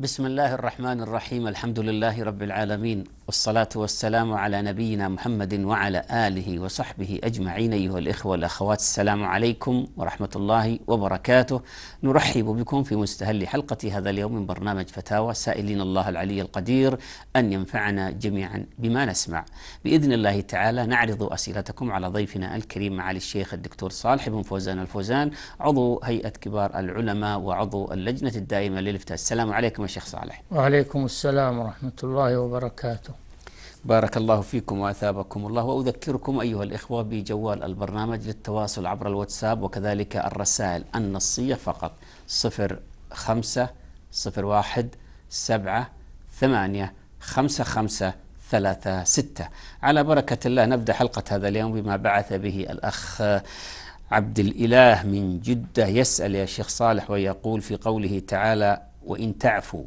بسم الله الرحمن الرحيم الحمد لله رب العالمين والصلاة والسلام على نبينا محمد وعلى آله وصحبه أجمعين أيها الإخوة والأخوات السلام عليكم ورحمة الله وبركاته نرحب بكم في مستهل حلقة هذا اليوم من برنامج فتاوى سائلين الله العلي القدير أن ينفعنا جميعا بما نسمع بإذن الله تعالى نعرض أسئلتكم على ضيفنا الكريم معالي الشيخ الدكتور صالح بن فوزان الفوزان عضو هيئة كبار العلماء وعضو اللجنة الدائمة للفتاة السلام عليكم الشيخ صالح وعليكم السلام ورحمة الله وبركاته بارك الله فيكم وأثابكم الله وأذكركم أيها الإخوة بجوال البرنامج للتواصل عبر الواتساب وكذلك الرسائل النصية فقط صفر خمسة صفر واحد سبعة ثمانية خمسة خمسة ثلاثة ستة على بركة الله نبدأ حلقة هذا اليوم بما بعث به الأخ عبد الإله من جدة يسأل يا شيخ صالح ويقول في قوله تعالى وإن تعفوا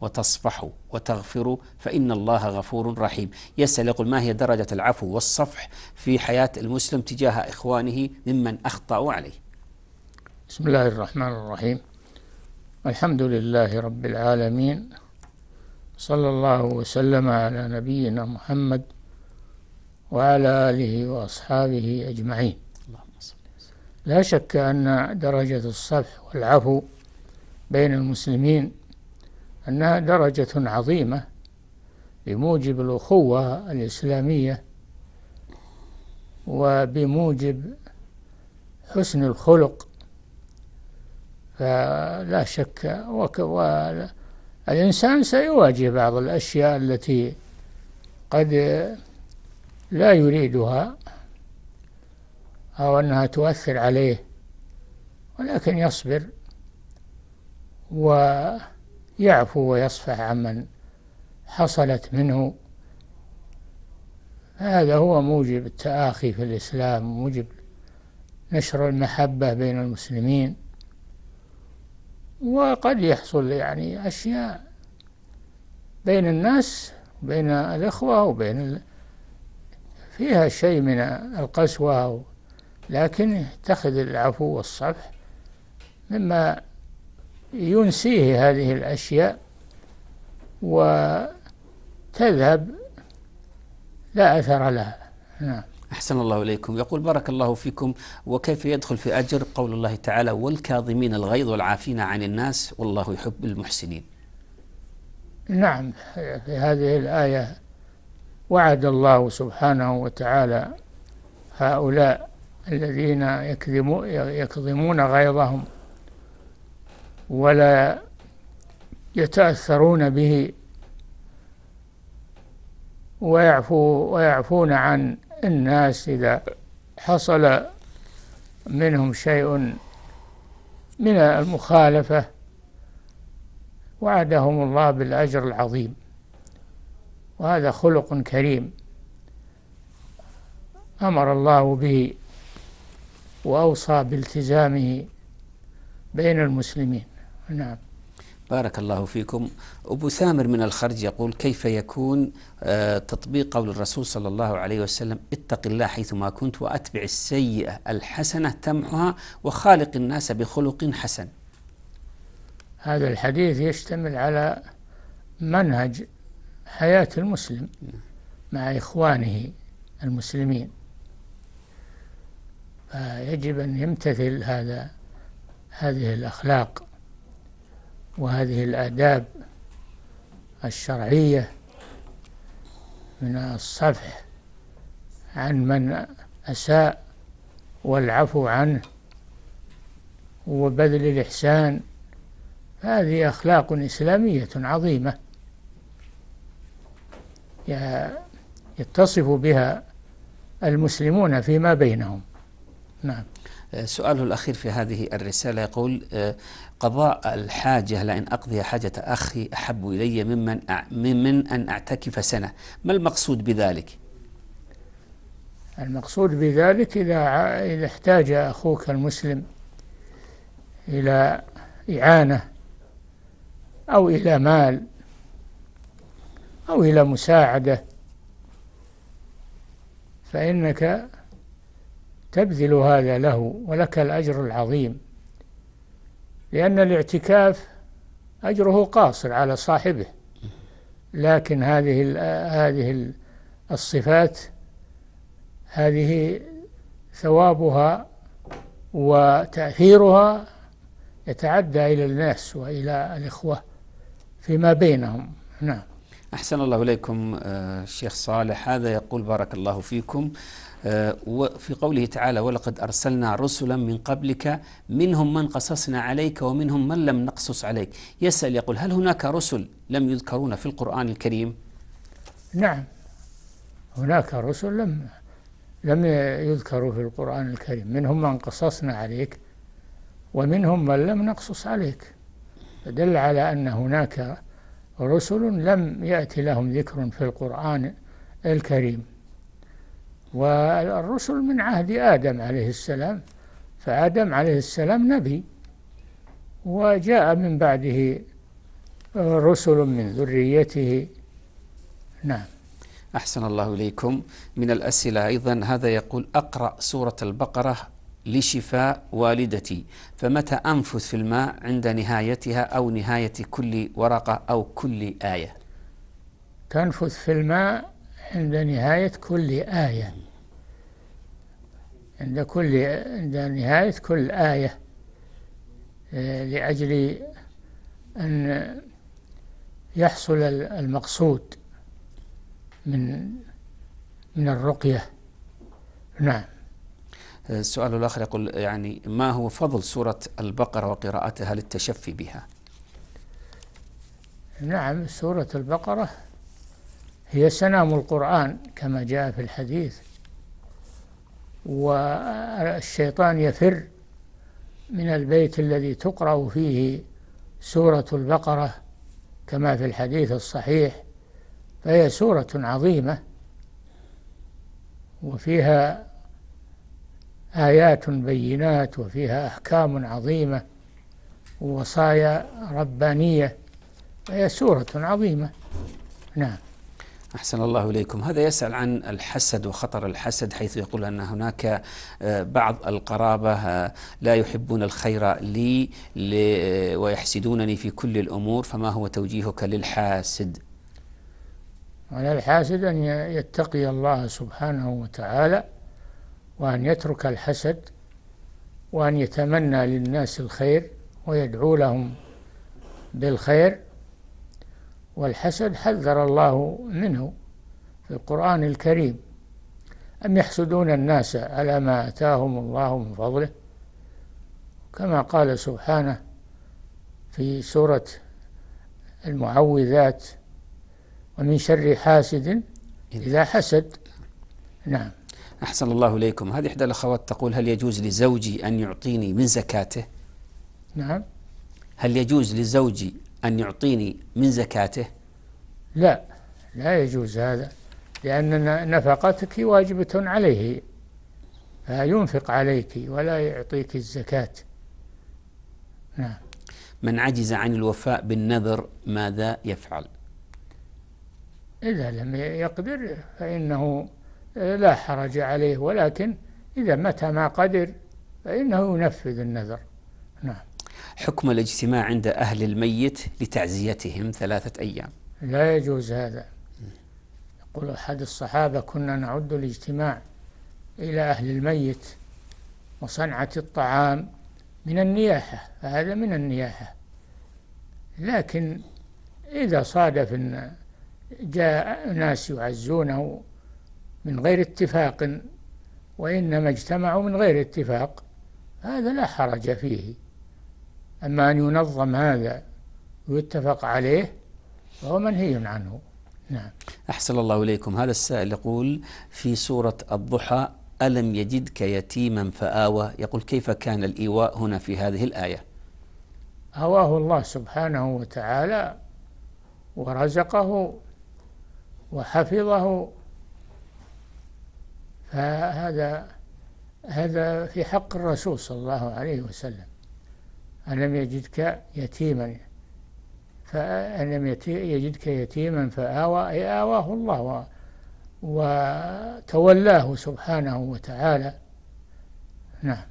وتصفحوا وتغفروا فإن الله غفور رحيم يسأل يقول ما هي درجة العفو والصفح في حياة المسلم تجاه إخوانه ممن أخطأوا عليه بسم الله الرحمن الرحيم الحمد لله رب العالمين صلى الله وسلم على نبينا محمد وعلى آله وأصحابه أجمعين لا شك أن درجة الصفح والعفو بين المسلمين أنها درجة عظيمة بموجب الأخوة الإسلامية وبموجب حسن الخلق فلا شك والإنسان سيواجه بعض الأشياء التي قد لا يريدها أو أنها تؤثر عليه ولكن يصبر ويعفو ويصفح عمن حصلت منه هذا هو موجب التآخي في الإسلام موجب نشر المحبة بين المسلمين وقد يحصل يعني أشياء بين الناس بين الإخوة وبين فيها شيء من القسوة لكن اتخذ العفو والصفح مما ينسيه هذه الأشياء وتذهب لا أثر لها نعم أحسن الله إليكم يقول بارك الله فيكم وكيف يدخل في أجر قول الله تعالى والكاظمين الغيظ والعافين عن الناس والله يحب المحسنين نعم في هذه الآية وعد الله سبحانه وتعالى هؤلاء الذين يكظمون غيظهم ولا يتأثرون به ويعفو ويعفون عن الناس إذا حصل منهم شيء من المخالفة وعدهم الله بالأجر العظيم وهذا خلق كريم أمر الله به وأوصى بالتزامه بين المسلمين نعم بارك الله فيكم أبو سامر من الخرج يقول كيف يكون آه، تطبيق قول الرسول صلى الله عليه وسلم اتق الله حيثما كنت وأتبع السيئة الحسنة تمحها وخالق الناس بخلق حسن هذا الحديث يشتمل على منهج حياة المسلم مع إخوانه المسلمين فيجب أن يمتثل هذا هذه الأخلاق وهذه الآداب الشرعية من الصفح عن من أساء والعفو عنه وبذل الإحسان هذه أخلاق إسلامية عظيمة يتصف بها المسلمون فيما بينهم نعم سؤاله الأخير في هذه الرسالة يقول آه، قضاء الحاجة لأن أقضي حاجة أخي أحب إلي ممن من أن أعتكف سنة ما المقصود بذلك؟ المقصود بذلك إذا إذا احتاج أخوك المسلم إلى إعانة أو إلى مال أو إلى مساعدة فإنك تبذل هذا له ولك الأجر العظيم لأن الاعتكاف أجره قاصر على صاحبه لكن هذه هذه الصفات هذه ثوابها وتأثيرها يتعدى إلى الناس وإلى الإخوة فيما بينهم نعم أحسن الله إليكم آه، الشيخ صالح هذا يقول بارك الله فيكم آه، وفي قوله تعالى ولقد أرسلنا رسلا من قبلك منهم من قصصنا عليك ومنهم من لم نقصص عليك يسأل يقول هل هناك رسل لم يذكرون في القرآن الكريم نعم هناك رسل لم لم يذكروا في القرآن الكريم منهم من قصصنا عليك ومنهم من لم نقصص عليك فدل على أن هناك رسل لم يأتي لهم ذكر في القرآن الكريم والرسل من عهد آدم عليه السلام فآدم عليه السلام نبي وجاء من بعده رسل من ذريته نعم أحسن الله إليكم من الأسئلة أيضا هذا يقول أقرأ سورة البقرة لشفاء والدتي فمتى أنفث في الماء عند نهايتها أو نهاية كل ورقة أو كل آية تنفث في الماء عند نهاية كل آية عند كل عند نهاية كل آية آه، لأجل أن يحصل المقصود من من الرقية نعم السؤال الآخر يقول يعني ما هو فضل سورة البقرة وقراءتها للتشفي بها نعم سورة البقرة هي سنام القرآن كما جاء في الحديث والشيطان يفر من البيت الذي تقرأ فيه سورة البقرة كما في الحديث الصحيح فهي سورة عظيمة وفيها آيات بينات وفيها أحكام عظيمة ووصايا ربانية هي سورة عظيمة نعم أحسن الله إليكم هذا يسأل عن الحسد وخطر الحسد حيث يقول أن هناك آه، بعض القرابة آه، لا يحبون الخير لي ويحسدونني في كل الأمور فما هو توجيهك للحاسد على الحاسد أن يتقي الله سبحانه وتعالى وأن يترك الحسد وأن يتمنى للناس الخير ويدعو لهم بالخير والحسد حذر الله منه في القرآن الكريم أم يحسدون الناس على ما آتاهم الله من فضله كما قال سبحانه في سورة المعوذات ومن شر حاسد إذا حسد نعم أحسن الله إليكم هذه إحدى الأخوات تقول هل يجوز لزوجي أن يعطيني من زكاته نعم هل يجوز لزوجي أن يعطيني من زكاته لا لا يجوز هذا لأن نفقتك واجبة عليه فينفق عليك ولا يعطيك الزكاة نعم من عجز عن الوفاء بالنذر ماذا يفعل إذا لم يقدر فإنه لا حرج عليه ولكن إذا متى ما قدر فإنه ينفذ النذر نعم حكم الاجتماع عند أهل الميت لتعزيتهم ثلاثة أيام لا يجوز هذا يقول أحد الصحابة كنا نعد الاجتماع إلى أهل الميت وصنعة الطعام من النياحة فهذا من النياحة لكن إذا صادف أن جاء ناس يعزونه من غير اتفاق وإنما اجتمعوا من غير اتفاق هذا لا حرج فيه أما أن ينظم هذا ويتفق عليه فهو منهي عنه نعم أحسن الله إليكم هذا السائل يقول في سورة الضحى ألم يجدك يتيما فآوى يقول كيف كان الإيواء هنا في هذه الآية أواه الله سبحانه وتعالى ورزقه وحفظه فهذا هذا في حق الرسول صلى الله عليه وسلم أن لم يجدك يتيما فأن لم يجدك يتيما فآوى آواه الله وتولاه سبحانه وتعالى نعم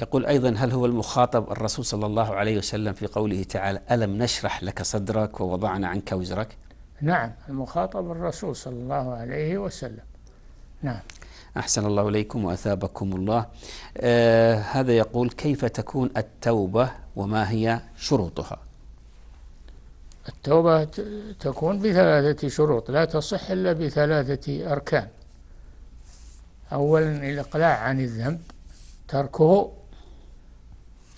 يقول أيضا هل هو المخاطب الرسول صلى الله عليه وسلم في قوله تعالى ألم نشرح لك صدرك ووضعنا عنك وزرك نعم المخاطب الرسول صلى الله عليه وسلم نعم أحسن الله إليكم وأثابكم الله آه هذا يقول كيف تكون التوبة وما هي شروطها التوبة تكون بثلاثة شروط لا تصح إلا بثلاثة أركان أولا الإقلاع عن الذنب تركه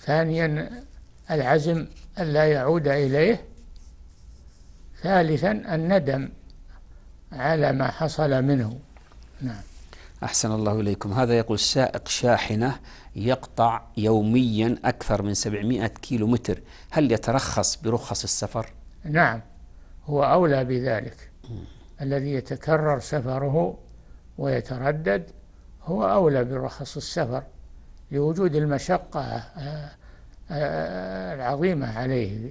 ثانيا العزم ألا يعود إليه ثالثا الندم على ما حصل منه نعم أحسن الله إليكم هذا يقول سائق شاحنة يقطع يوميا أكثر من 700 كيلو متر هل يترخص برخص السفر؟ نعم هو أولى بذلك الذي يتكرر سفره ويتردد هو أولى برخص السفر لوجود المشقة آه، آه، آه، العظيمة عليه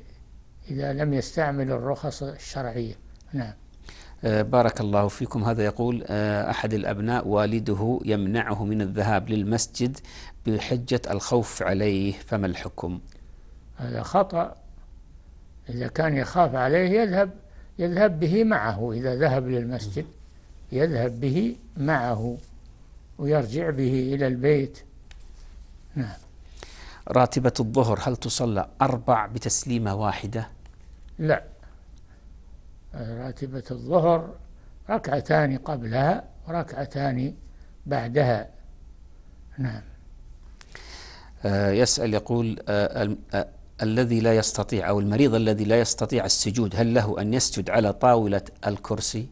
إذا لم يستعمل الرخص الشرعية نعم آه، بارك الله فيكم هذا يقول آه، أحد الأبناء والده يمنعه من الذهاب للمسجد بحجة الخوف عليه فما الحكم هذا خطأ إذا كان يخاف عليه يذهب يذهب به معه إذا ذهب للمسجد يذهب به معه ويرجع به إلى البيت نعم راتبة الظهر هل تصلى أربع بتسليمة واحدة؟ لا راتبة الظهر ركعتان قبلها وركعتان بعدها نعم آه، يسأل يقول آه، آه، الذي لا يستطيع أو المريض الذي لا يستطيع السجود هل له أن يسجد على طاولة الكرسي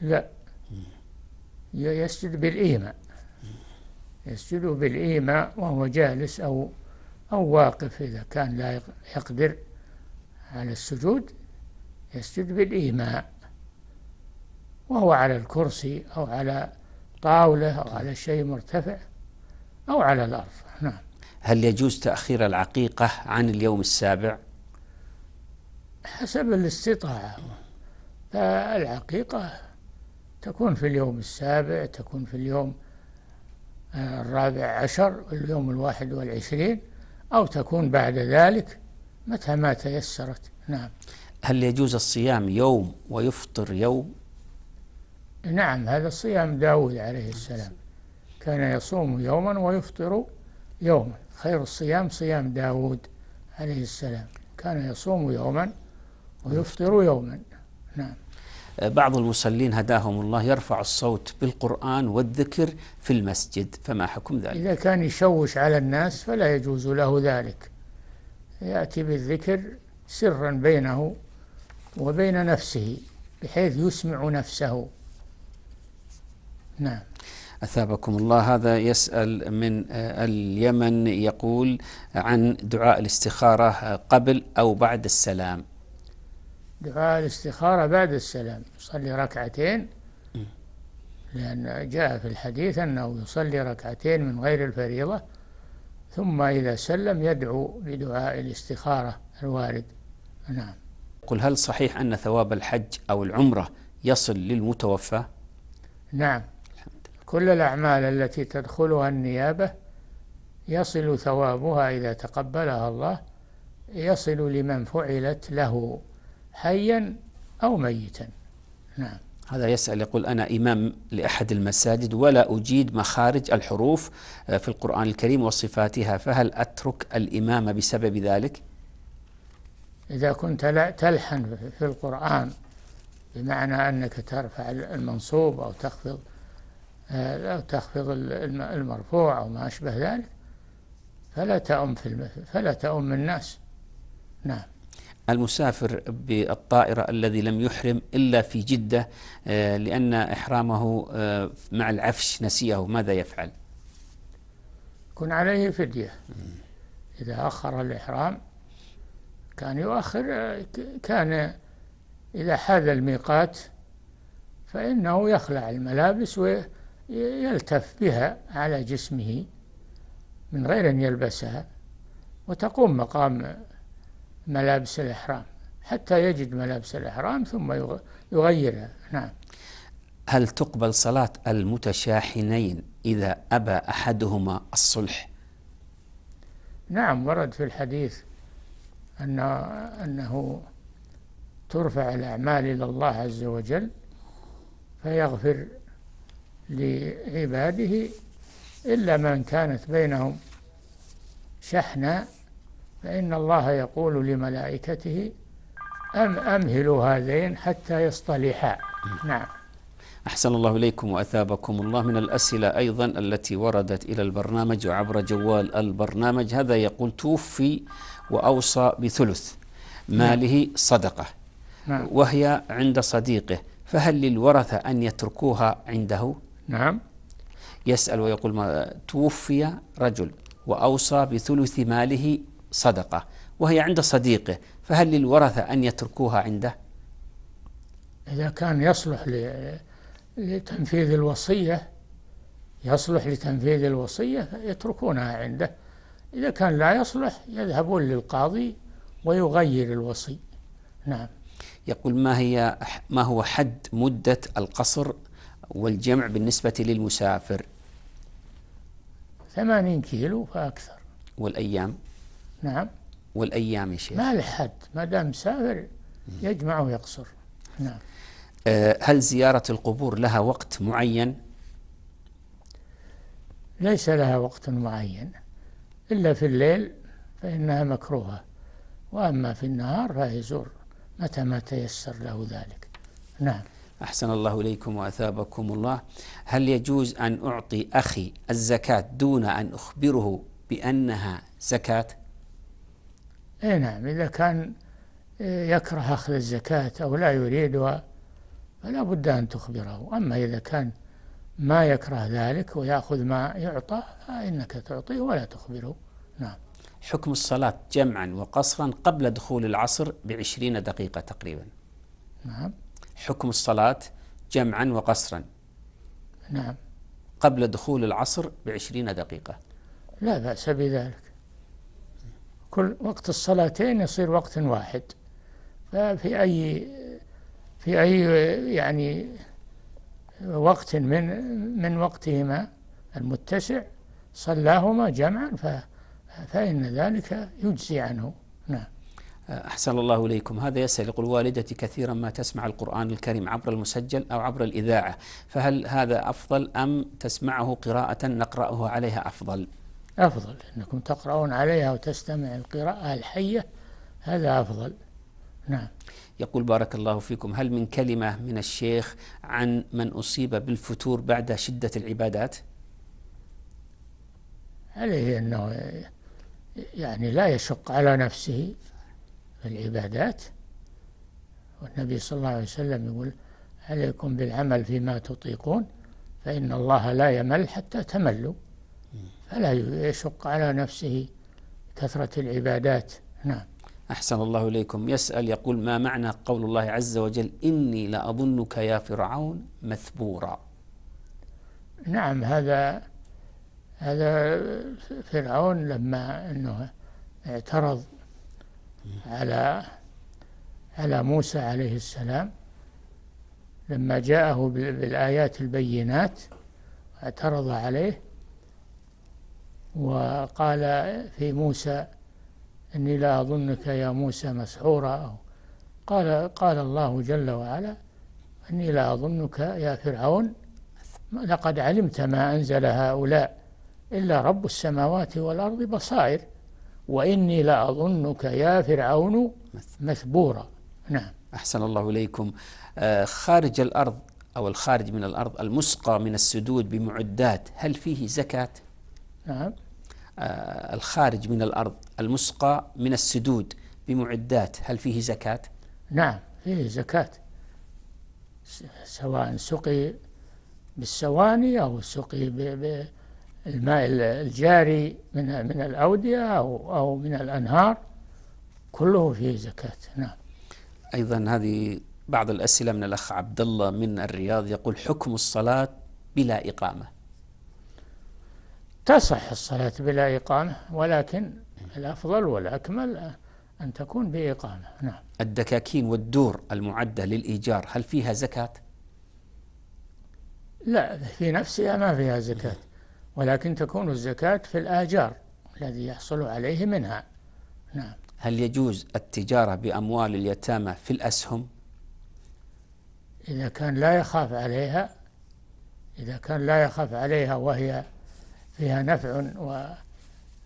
لا يسجد بالإيمة يسجد بالإيمة وهو جالس أو أو واقف إذا كان لا يقدر على السجود يسجد بالإيماء وهو على الكرسي أو على طاولة أو على شيء مرتفع أو على الأرض نعم هل يجوز تأخير العقيقة عن اليوم السابع؟ حسب الاستطاعة فالعقيقة تكون في اليوم السابع تكون في اليوم آه، الرابع عشر اليوم الواحد والعشرين أو تكون بعد ذلك متى ما تيسرت نعم هل يجوز الصيام يوم ويفطر يوم نعم هذا صيام داود عليه السلام كان يصوم يوما ويفطر يوما خير الصيام صيام داود عليه السلام كان يصوم يوما ويفطر يوما نعم أه، بعض المصلين هداهم الله يرفع الصوت بالقرآن والذكر في المسجد فما حكم ذلك إذا كان يشوش على الناس فلا يجوز له ذلك يأتي بالذكر سرا بينه وبين نفسه بحيث يسمع نفسه نعم أثابكم الله هذا يسأل من آه، اليمن يقول عن دعاء الاستخارة آه، قبل أو بعد السلام دعاء الاستخارة بعد السلام يصلي ركعتين لأن جاء في الحديث أنه يصلي ركعتين من غير الفريضة ثم إذا سلم يدعو بدعاء الاستخارة الوارد نعم قل هل صحيح أن ثواب الحج أو العمرة يصل للمتوفى نعم كل الأعمال التي تدخلها النيابة يصل ثوابها إذا تقبلها الله يصل لمن فعلت له حيا أو ميتا نعم هذا يسأل يقول أنا إمام لأحد المساجد ولا أجيد مخارج الحروف آه، في القرآن الكريم وصفاتها فهل أترك الإمامة بسبب ذلك؟ إذا كنت لا تلحن في القرآن بمعنى أنك ترفع المنصوب أو تخفض آه، أو تخفض المرفوع أو ما أشبه ذلك فلا تؤم في فلا تؤم الناس نعم المسافر بالطائرة الذي لم يحرم إلا في جدة آه، لأن إحرامه آه، مع العفش نسيه ماذا يفعل؟ يكون عليه فدية إذا أخر الإحرام كان يؤخر كان إذا حاذ الميقات فإنه يخلع الملابس ويلتف بها على جسمه من غير أن يلبسها وتقوم مقام ملابس الإحرام حتى يجد ملابس الإحرام ثم يغيرها نعم هل تقبل صلاة المتشاحنين إذا أبى أحدهما الصلح؟ نعم ورد في الحديث أن أنه ترفع الأعمال إلى الله عز وجل فيغفر لعباده إلا من كانت بينهم شحنا فإن الله يقول لملائكته أم أمهلوا هذين حتى يصطلحا نعم أحسن الله إليكم وأثابكم الله من الأسئلة أيضا التي وردت إلى البرنامج وعبر جوال البرنامج هذا يقول توفي وأوصى بثلث ماله صدقة نعم. وهي عند صديقه فهل للورثة أن يتركوها عنده؟ نعم يسأل ويقول ما توفي رجل وأوصى بثلث ماله صدقة وهي عند صديقه فهل للورثة أن يتركوها عنده؟ إذا كان يصلح لتنفيذ الوصية يصلح لتنفيذ الوصية يتركونها عنده إذا كان لا يصلح يذهبون للقاضي ويغير الوصي نعم يقول ما هي ما هو حد مدة القصر والجمع بالنسبة للمسافر ثمانين كيلو فأكثر والأيام نعم والأيام يا شيخ ما الحد ما دام مسافر يجمع ويقصر نعم آه، هل زيارة القبور لها وقت معين؟ ليس لها وقت معين إلا في الليل فإنها مكروهة وأما في النهار فيزور متى ما تيسر له ذلك نعم أحسن الله إليكم وأثابكم الله هل يجوز أن أعطي أخي الزكاة دون أن أخبره بأنها زكاة؟ أي نعم إذا كان آه، يكره أخذ الزكاة أو لا يريدها فلا بد أن تخبره أما إذا كان ما يكره ذلك ويأخذ ما يعطى فإنك تعطيه ولا تخبره نعم حكم الصلاة جمعا وقصرا قبل دخول العصر بعشرين دقيقة تقريبا نعم حكم الصلاة جمعا وقصرا نعم قبل دخول العصر بعشرين دقيقة لا بأس بذلك كل وقت الصلاتين يصير وقت واحد ففي أي في أي يعني وقت من من وقتهما المتسع صلاهما جمعا ف فإن ذلك يجزي عنه نعم أه، أحسن الله إليكم هذا يسأل يقول والدتي كثيرا ما تسمع القرآن الكريم عبر المسجل أو عبر الإذاعة فهل هذا أفضل أم تسمعه قراءة نقرأه عليها أفضل أفضل أنكم تقرؤون عليها وتستمع القراءة الحية هذا أفضل نعم يقول بارك الله فيكم هل من كلمة من الشيخ عن من أصيب بالفتور بعد شدة العبادات عليه أنه يعني لا يشق على نفسه في العبادات والنبي صلى الله عليه وسلم يقول عليكم بالعمل فيما تطيقون فإن الله لا يمل حتى تملوا فلا يشق على نفسه كثرة العبادات نعم أحسن الله إليكم يسأل يقول ما معنى قول الله عز وجل إني لأظنك يا فرعون مثبورا نعم هذا هذا فرعون لما أنه اعترض على على موسى عليه السلام لما جاءه بالآيات البينات اعترض عليه وقال في موسى إني لا أظنك يا موسى مسحورا أو قال قال الله جل وعلا إني لا أظنك يا فرعون لقد علمت ما أنزل هؤلاء إلا رب السماوات والأرض بصائر وإني لا أظنك يا فرعون مثبورا نعم أحسن الله إليكم آه، خارج الأرض أو الخارج من الأرض المسقى من السدود بمعدات هل فيه زكاة؟ نعم آه، الخارج من الأرض المسقى من السدود بمعدات هل فيه زكاة؟ نعم فيه زكاة سواء سقي بالسواني أو سقي بالماء الجاري من من الأودية أو أو من الأنهار كله فيه زكاة نعم أيضا هذه بعض الأسئلة من الأخ عبد الله من الرياض يقول حكم الصلاة بلا إقامة تصح الصلاة بلا إقامة ولكن الأفضل والأكمل أن تكون بإقامة نعم الدكاكين والدور المعدة للإيجار هل فيها زكاة؟ لا في نفسها ما فيها زكاة ولكن تكون الزكاة في الآجار الذي يحصل عليه منها نعم هل يجوز التجارة بأموال اليتامى في الأسهم؟ إذا كان لا يخاف عليها إذا كان لا يخاف عليها وهي فيها نفع و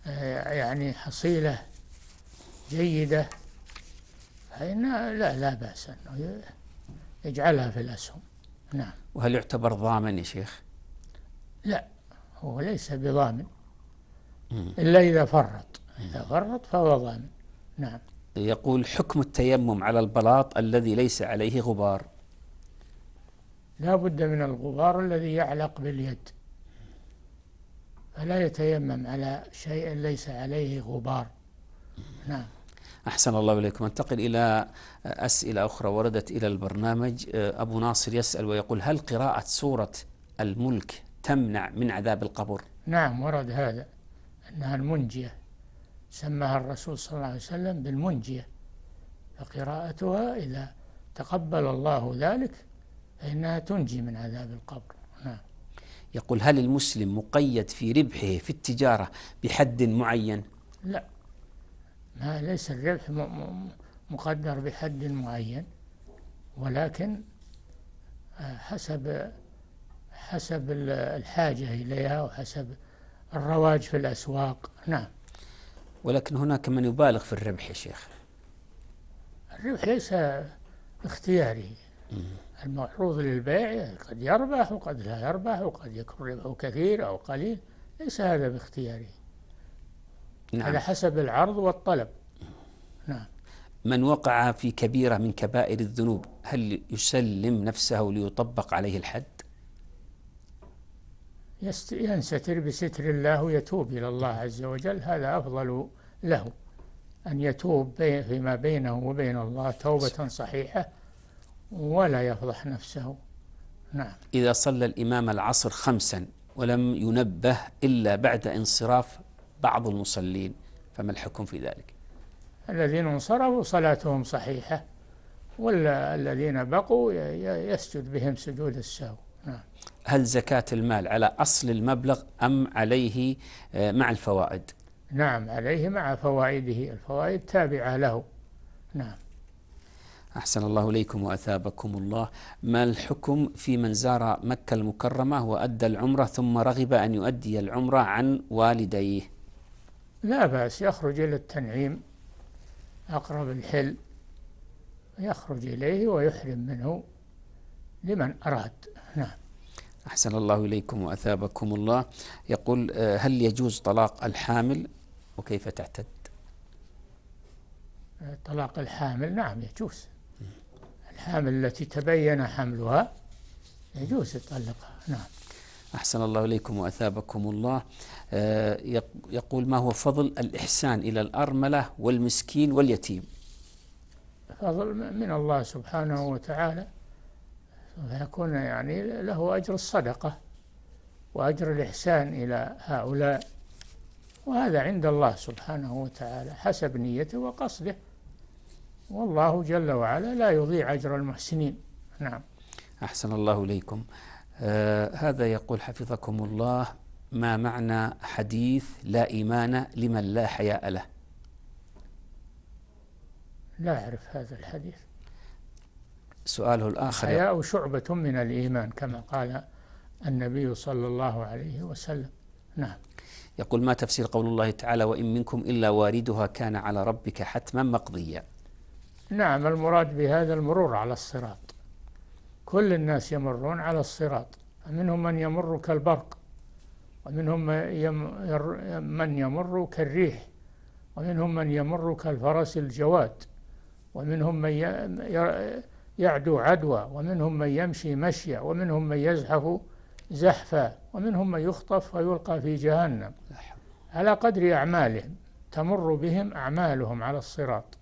آه، يعني حصيلة جيدة فإن لا لا بأس أنه يجعلها في الأسهم نعم وهل يعتبر ضامن يا شيخ؟ لا هو ليس بضامن إلا إذا فرط إذا فرط فهو ضامن نعم يقول حكم التيمم على البلاط الذي ليس عليه غبار لا بد من الغبار الذي يعلق باليد فلا يتيمم على شيء ليس عليه غبار نعم أحسن الله إليكم أنتقل إلى أسئلة أخرى وردت إلى البرنامج أه، أبو ناصر يسأل ويقول هل قراءة سورة الملك تمنع من عذاب القبر نعم ورد هذا أنها المنجية سماها الرسول صلى الله عليه وسلم بالمنجية فقراءتها إذا تقبل الله ذلك فإنها تنجي من عذاب القبر يقول هل المسلم مقيد في ربحه في التجارة بحد معين لا ما ليس الربح مقدر بحد معين ولكن آه، حسب حسب الحاجة إليها وحسب الرواج في الأسواق نعم ولكن هناك من يبالغ في الربح يا شيخ الربح ليس اختياري المعروض للبيع قد يربح وقد لا يربح وقد يكون ربحه كثير أو قليل ليس هذا باختياره نعم. على حسب العرض والطلب نعم من وقع في كبيرة من كبائر الذنوب هل يسلم نفسه ليطبق عليه الحد؟ ينستر بستر الله ويتوب إلى الله عز وجل هذا أفضل له أن يتوب فيما بينه وبين الله توبة صحيحة ولا يفضح نفسه نعم إذا صلى الإمام العصر خمسا ولم ينبه إلا بعد انصراف بعض المصلين فما الحكم في ذلك الذين انصرفوا صلاتهم صحيحة ولا الذين بقوا يسجد بهم سجود السهو نعم. هل زكاة المال على أصل المبلغ أم عليه آه، مع الفوائد نعم عليه مع فوائده الفوائد تابعة له نعم أحسن الله إليكم وأثابكم الله ما الحكم في من زار مكة المكرمة وأدى العمرة ثم رغب أن يؤدي العمرة عن والديه لا بأس يخرج إلى التنعيم أقرب الحل يخرج إليه ويحرم منه لمن أراد نعم أحسن الله إليكم وأثابكم الله يقول آه، هل يجوز طلاق الحامل وكيف تعتد آه، طلاق الحامل نعم يجوز الحامل التي تبين حملها يجوز يطلقها نعم أحسن الله إليكم وأثابكم الله آه، يقول ما هو فضل الإحسان إلى الأرملة والمسكين واليتيم فضل من الله سبحانه وتعالى فيكون يعني له أجر الصدقة وأجر الإحسان إلى هؤلاء وهذا عند الله سبحانه وتعالى حسب نيته وقصده والله جل وعلا لا يضيع أجر المحسنين نعم أحسن الله إليكم آه هذا يقول حفظكم الله ما معنى حديث لا إيمان لمن لا حياء له لا أعرف هذا الحديث سؤاله الآخر الحياء شعبة من الإيمان كما قال النبي صلى الله عليه وسلم نعم يقول ما تفسير قول الله تعالى وإن منكم إلا واردها كان على ربك حتما مقضيا نعم المراد بهذا المرور على الصراط كل الناس يمرون على الصراط منهم من يمر كالبرق ومنهم من يمر كالريح ومنهم من يمر كالفرس الجواد ومنهم من يعدو عدوى ومنهم من يمشي مشيا ومنهم من يزحف زحفا ومنهم من يخطف ويلقى في جهنم على قدر أعمالهم تمر بهم أعمالهم على الصراط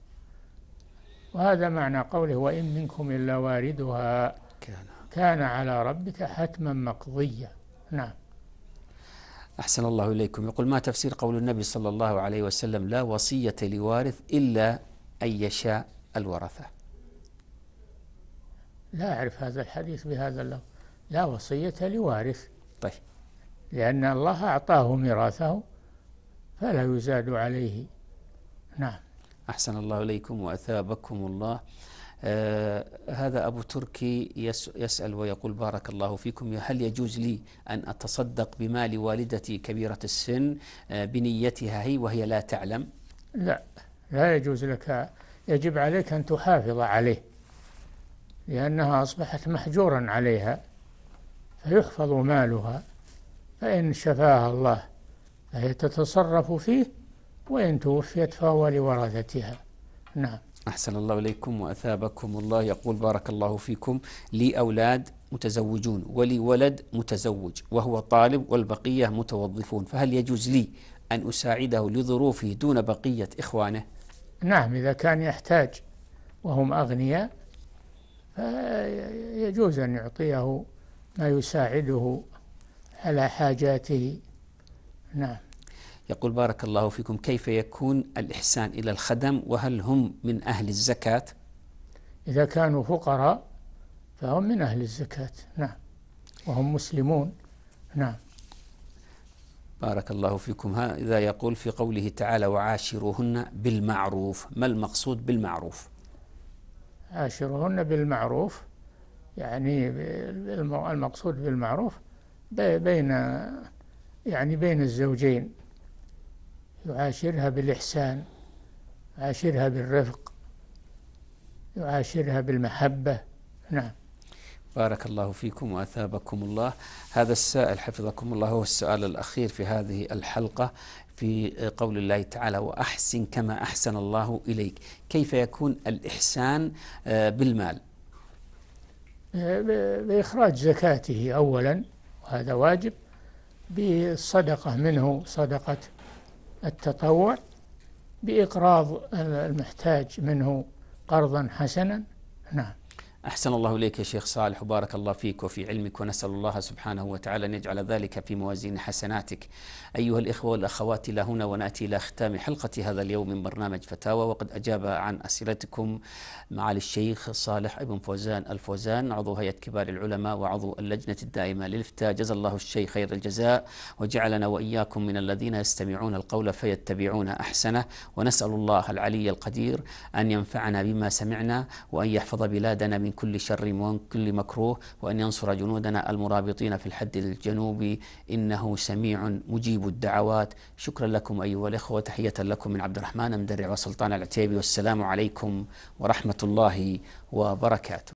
وهذا معنى قوله وإن منكم إلا واردها كان كان على ربك حتما مقضيا نعم أحسن الله إليكم يقول ما تفسير قول النبي صلى الله عليه وسلم لا وصية لوارث إلا أن يشاء الورثة لا أعرف هذا الحديث بهذا اللفظ لا وصية لوارث طيب لأن الله أعطاه ميراثه فلا يزاد عليه نعم أحسن الله إليكم وأثابكم الله آه هذا أبو تركي يسأل ويقول بارك الله فيكم هل يجوز لي أن أتصدق بمال والدتي كبيرة السن آه بنيتها هي وهي لا تعلم لا لا يجوز لك يجب عليك أن تحافظ عليه لأنها أصبحت محجورا عليها فيحفظ مالها فإن شفاها الله فهي تتصرف فيه وإن توفيت فهو لورثتها نعم أحسن الله إليكم وأثابكم الله يقول بارك الله فيكم لي أولاد متزوجون ولي ولد متزوج وهو طالب والبقية متوظفون فهل يجوز لي أن أساعده لظروفه دون بقية إخوانه نعم إذا كان يحتاج وهم أغنياء فيجوز أن يعطيه ما يساعده على حاجاته نعم يقول بارك الله فيكم كيف يكون الإحسان إلى الخدم وهل هم من أهل الزكاة إذا كانوا فقراء فهم من أهل الزكاة نعم وهم مسلمون نعم بارك الله فيكم هذا يقول في قوله تعالى وعاشروهن بالمعروف ما المقصود بالمعروف عاشروهن بالمعروف يعني المقصود بالمعروف بين يعني بين الزوجين يعاشرها بالإحسان يعاشرها بالرفق يعاشرها بالمحبة نعم بارك الله فيكم واثابكم الله. هذا السائل حفظكم الله هو السؤال الاخير في هذه الحلقه في قول الله تعالى: واحسن كما احسن الله اليك، كيف يكون الاحسان آه، بالمال؟ آه، باخراج زكاته اولا وهذا واجب بصدقة منه صدقه التطوع بإقراض المحتاج منه قرضا حسنا نعم أحسن الله إليك يا شيخ صالح وبارك الله فيك وفي علمك ونسأل الله سبحانه وتعالى أن يجعل ذلك في موازين حسناتك أيها الإخوة والأخوات إلى هنا ونأتي إلى ختام حلقة هذا اليوم من برنامج فتاوى وقد أجاب عن أسئلتكم معالي الشيخ صالح ابن فوزان الفوزان عضو هيئة كبار العلماء وعضو اللجنة الدائمة للفتاة جزا الله الشيخ خير الجزاء وجعلنا وإياكم من الذين يستمعون القول فيتبعون أحسنه ونسأل الله العلي القدير أن ينفعنا بما سمعنا وأن يحفظ بلادنا من كل شر ومن كل مكروه وأن ينصر جنودنا المرابطين في الحد الجنوبي إنه سميع مجيب الدعوات شكرا لكم أيها الإخوة تحية لكم من عبد الرحمن مدرع وسلطان العتيبي والسلام عليكم ورحمة الله وبركاته